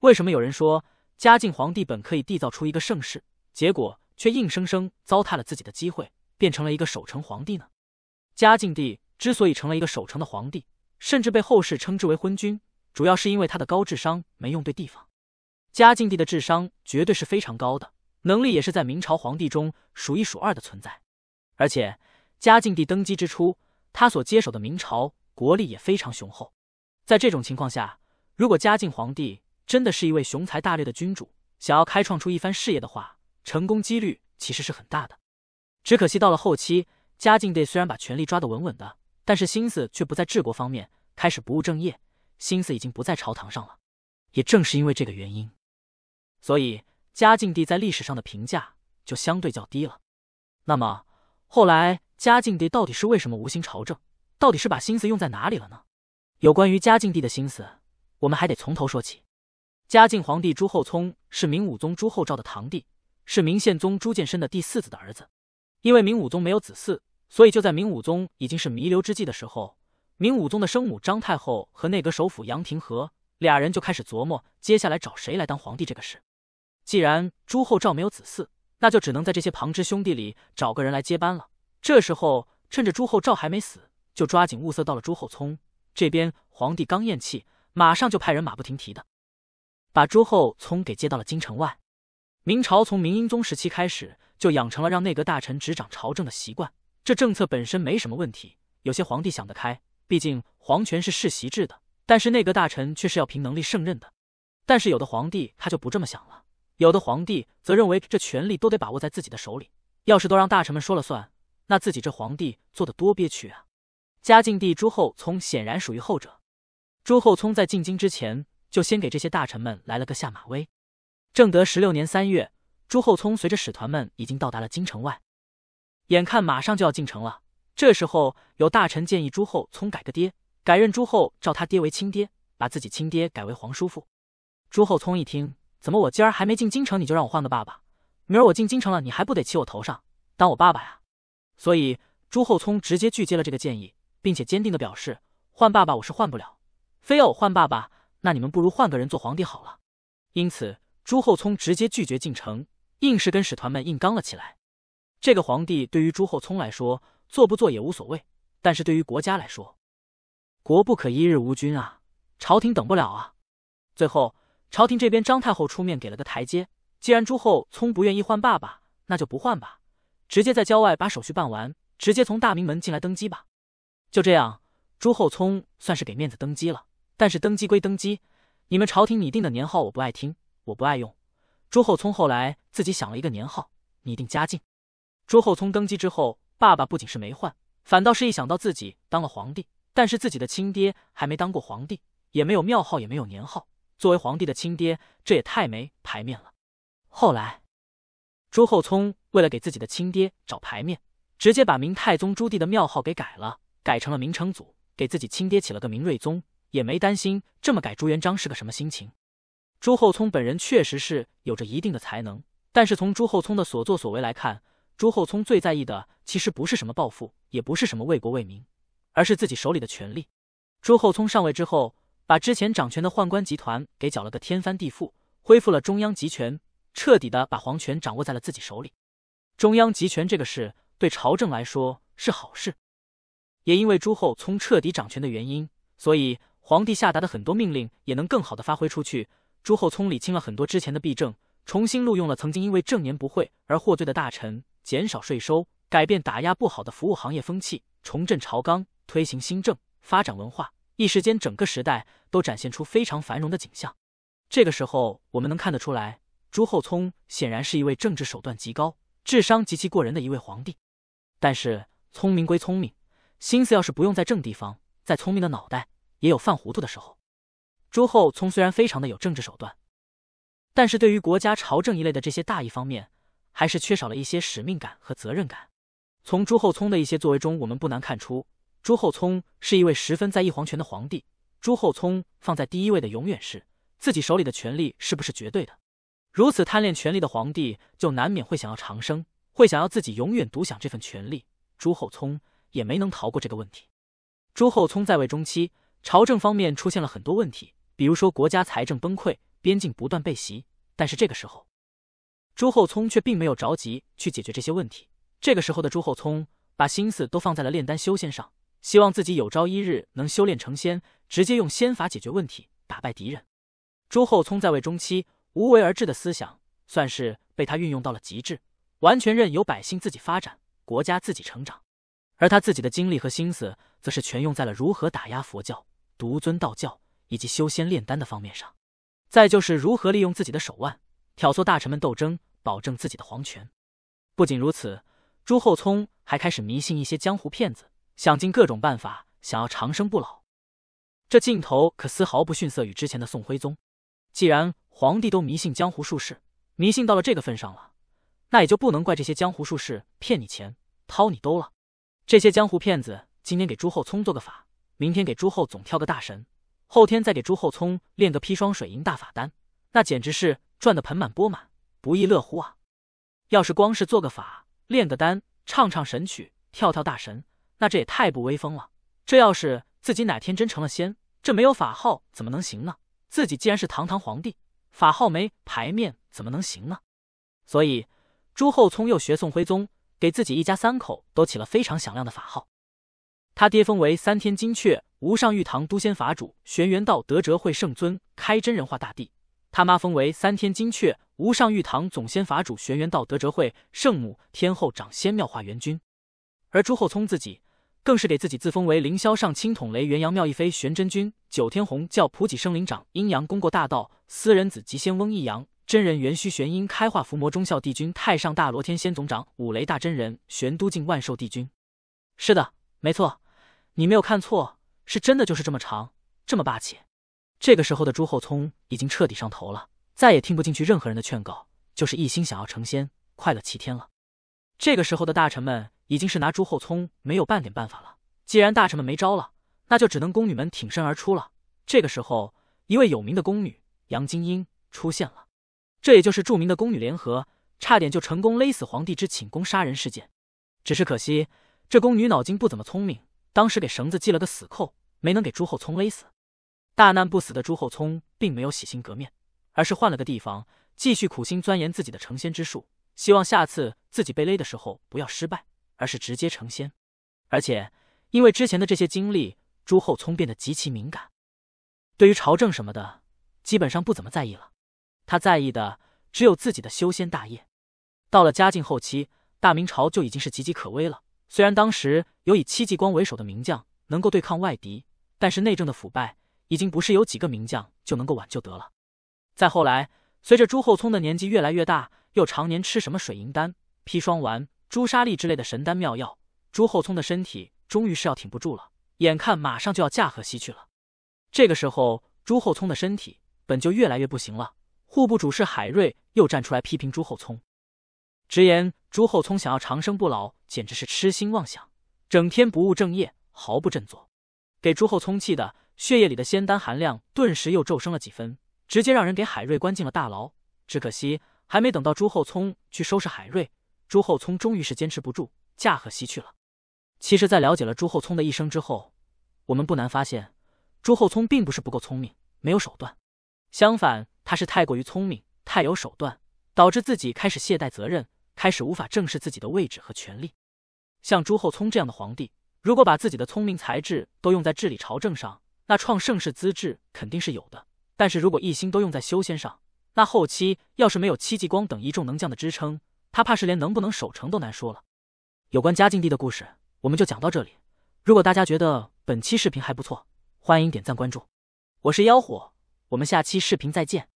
为什么有人说嘉靖皇帝本可以缔造出一个盛世，结果却硬生生糟蹋了自己的机会，变成了一个守城皇帝呢？嘉靖帝之所以成了一个守城的皇帝，甚至被后世称之为昏君，主要是因为他的高智商没用对地方。嘉靖帝的智商绝对是非常高的，能力也是在明朝皇帝中数一数二的存在。而且嘉靖帝登基之初，他所接手的明朝国力也非常雄厚。在这种情况下，如果嘉靖皇帝真的是一位雄才大略的君主，想要开创出一番事业的话，成功几率其实是很大的。只可惜到了后期，嘉靖帝虽然把权力抓得稳稳的，但是心思却不在治国方面，开始不务正业，心思已经不在朝堂上了。也正是因为这个原因，所以嘉靖帝在历史上的评价就相对较低了。那么，后来嘉靖帝到底是为什么无心朝政？到底是把心思用在哪里了呢？有关于嘉靖帝的心思，我们还得从头说起。嘉靖皇帝朱厚熜是明武宗朱厚照的堂弟，是明宪宗朱见深的第四子的儿子。因为明武宗没有子嗣，所以就在明武宗已经是弥留之际的时候，明武宗的生母张太后和内阁首辅杨廷和俩人就开始琢磨接下来找谁来当皇帝这个事。既然朱厚照没有子嗣，那就只能在这些旁支兄弟里找个人来接班了。这时候趁着朱厚照还没死，就抓紧物色到了朱厚熜这边。皇帝刚咽气，马上就派人马不停蹄的。把朱厚熜给接到了京城外。明朝从明英宗时期开始，就养成了让内阁大臣执掌朝政的习惯。这政策本身没什么问题，有些皇帝想得开，毕竟皇权是世袭制的；但是内阁大臣却是要凭能力胜任的。但是有的皇帝他就不这么想了，有的皇帝则认为这权力都得把握在自己的手里。要是都让大臣们说了算，那自己这皇帝做的多憋屈啊！嘉靖帝朱厚熜显然属于后者。朱厚熜在进京之前。就先给这些大臣们来了个下马威。正德十六年三月，朱厚熜随着使团们已经到达了京城外，眼看马上就要进城了。这时候，有大臣建议朱厚熜改个爹，改认朱厚照他爹为亲爹，把自己亲爹改为皇叔父。朱厚熜一听，怎么我今儿还没进京城，你就让我换个爸爸？明儿我进京城了，你还不得骑我头上当我爸爸呀？所以，朱厚熜直接拒接了这个建议，并且坚定的表示，换爸爸我是换不了，非要我换爸爸。那你们不如换个人做皇帝好了。因此，朱厚熜直接拒绝进城，硬是跟使团们硬刚了起来。这个皇帝对于朱厚熜来说，做不做也无所谓；但是对于国家来说，国不可一日无君啊，朝廷等不了啊。最后，朝廷这边张太后出面给了个台阶，既然朱厚熜不愿意换爸爸，那就不换吧，直接在郊外把手续办完，直接从大明门进来登基吧。就这样，朱厚熜算是给面子登基了。但是登基归登基，你们朝廷拟定的年号我不爱听，我不爱用。朱厚熜后来自己想了一个年号，拟定嘉靖。朱厚熜登基之后，爸爸不仅是没换，反倒是一想到自己当了皇帝，但是自己的亲爹还没当过皇帝，也没有庙号，也没有年号。作为皇帝的亲爹，这也太没牌面了。后来，朱厚熜为了给自己的亲爹找牌面，直接把明太宗朱棣的庙号给改了，改成了明成祖，给自己亲爹起了个明睿宗。也没担心这么改朱元璋是个什么心情。朱厚熜本人确实是有着一定的才能，但是从朱厚熜的所作所为来看，朱厚熜最在意的其实不是什么暴富，也不是什么为国为民，而是自己手里的权力。朱厚熜上位之后，把之前掌权的宦官集团给搅了个天翻地覆，恢复了中央集权，彻底的把皇权掌握在了自己手里。中央集权这个事对朝政来说是好事，也因为朱厚熜彻底掌权的原因，所以。皇帝下达的很多命令也能更好的发挥出去。朱厚熜理清了很多之前的弊政，重新录用了曾经因为正年不讳而获罪的大臣，减少税收，改变打压不好的服务行业风气，重振朝纲，推行新政，发展文化。一时间，整个时代都展现出非常繁荣的景象。这个时候，我们能看得出来，朱厚熜显然是一位政治手段极高、智商极其过人的一位皇帝。但是，聪明归聪明，心思要是不用在正地方，在聪明的脑袋。也有犯糊涂的时候。朱厚熜虽然非常的有政治手段，但是对于国家朝政一类的这些大义方面，还是缺少了一些使命感和责任感。从朱厚熜的一些作为中，我们不难看出，朱厚熜是一位十分在意皇权的皇帝。朱厚熜放在第一位的，永远是自己手里的权力是不是绝对的。如此贪恋权力的皇帝，就难免会想要长生，会想要自己永远独享这份权力。朱厚熜也没能逃过这个问题。朱厚熜在位中期。朝政方面出现了很多问题，比如说国家财政崩溃，边境不断被袭。但是这个时候，朱厚熜却并没有着急去解决这些问题。这个时候的朱厚熜把心思都放在了炼丹修仙上，希望自己有朝一日能修炼成仙，直接用仙法解决问题，打败敌人。朱厚熜在位中期，无为而治的思想算是被他运用到了极致，完全任由百姓自己发展，国家自己成长，而他自己的精力和心思，则是全用在了如何打压佛教。独尊道教以及修仙炼丹的方面上，再就是如何利用自己的手腕挑唆大臣们斗争，保证自己的皇权。不仅如此，朱厚熜还开始迷信一些江湖骗子，想尽各种办法想要长生不老。这劲头可丝毫不逊色于之前的宋徽宗。既然皇帝都迷信江湖术士，迷信到了这个份上了，那也就不能怪这些江湖术士骗你钱、掏你兜了。这些江湖骗子今天给朱厚熜做个法。明天给朱厚总跳个大神，后天再给朱厚聪练个砒霜水银大法丹，那简直是赚得盆满钵满，不亦乐乎啊！要是光是做个法，练个丹，唱唱神曲，跳跳大神，那这也太不威风了。这要是自己哪天真成了仙，这没有法号怎么能行呢？自己既然是堂堂皇帝，法号没牌面怎么能行呢？所以朱厚聪又学宋徽宗，给自己一家三口都起了非常响亮的法号。他爹封为三天金阙无上玉堂都仙法主玄元道德哲会圣尊开真人化大帝，他妈封为三天金阙无上玉堂总仙法主玄元道德哲会圣母天后掌仙妙化元君，而朱厚熜自己更是给自己自封为凌霄上清统雷元阳妙一飞玄真君九天红教普济生灵掌阴阳功过大道司人子吉仙翁一阳真人元虚玄阴开化伏魔忠孝帝君太上大罗天仙总长五雷大真人玄都境万寿帝君。是的。没错，你没有看错，是真的就是这么长，这么霸气。这个时候的朱厚熜已经彻底上头了，再也听不进去任何人的劝告，就是一心想要成仙，快乐齐天了。这个时候的大臣们已经是拿朱厚熜没有半点办法了。既然大臣们没招了，那就只能宫女们挺身而出了。这个时候，一位有名的宫女杨金英出现了。这也就是著名的宫女联合，差点就成功勒死皇帝之寝宫杀人事件。只是可惜。这宫女脑筋不怎么聪明，当时给绳子系了个死扣，没能给朱厚熜勒死。大难不死的朱厚熜并没有洗心革面，而是换了个地方，继续苦心钻研自己的成仙之术，希望下次自己被勒的时候不要失败，而是直接成仙。而且因为之前的这些经历，朱厚熜变得极其敏感，对于朝政什么的基本上不怎么在意了。他在意的只有自己的修仙大业。到了嘉靖后期，大明朝就已经是岌岌可危了。虽然当时有以戚继光为首的名将能够对抗外敌，但是内政的腐败已经不是有几个名将就能够挽救得了。再后来，随着朱厚熜的年纪越来越大，又常年吃什么水银丹、砒霜丸、朱砂粒之类的神丹妙药，朱厚熜的身体终于是要挺不住了，眼看马上就要驾鹤西去了。这个时候，朱厚熜的身体本就越来越不行了，户部主事海瑞又站出来批评朱厚熜。直言朱厚熜想要长生不老，简直是痴心妄想。整天不务正业，毫不振作，给朱厚熜气的血液里的仙丹含量顿时又骤升了几分，直接让人给海瑞关进了大牢。只可惜还没等到朱厚熜去收拾海瑞，朱厚熜终于是坚持不住，驾鹤西去了。其实，在了解了朱厚熜的一生之后，我们不难发现，朱厚熜并不是不够聪明，没有手段，相反，他是太过于聪明，太有手段，导致自己开始懈怠责任。开始无法正视自己的位置和权力。像朱厚熜这样的皇帝，如果把自己的聪明才智都用在治理朝政上，那创盛世资质肯定是有的；但是如果一心都用在修仙上，那后期要是没有戚继光等一众能将的支撑，他怕是连能不能守城都难说了。有关嘉靖帝的故事，我们就讲到这里。如果大家觉得本期视频还不错，欢迎点赞关注。我是妖火，我们下期视频再见。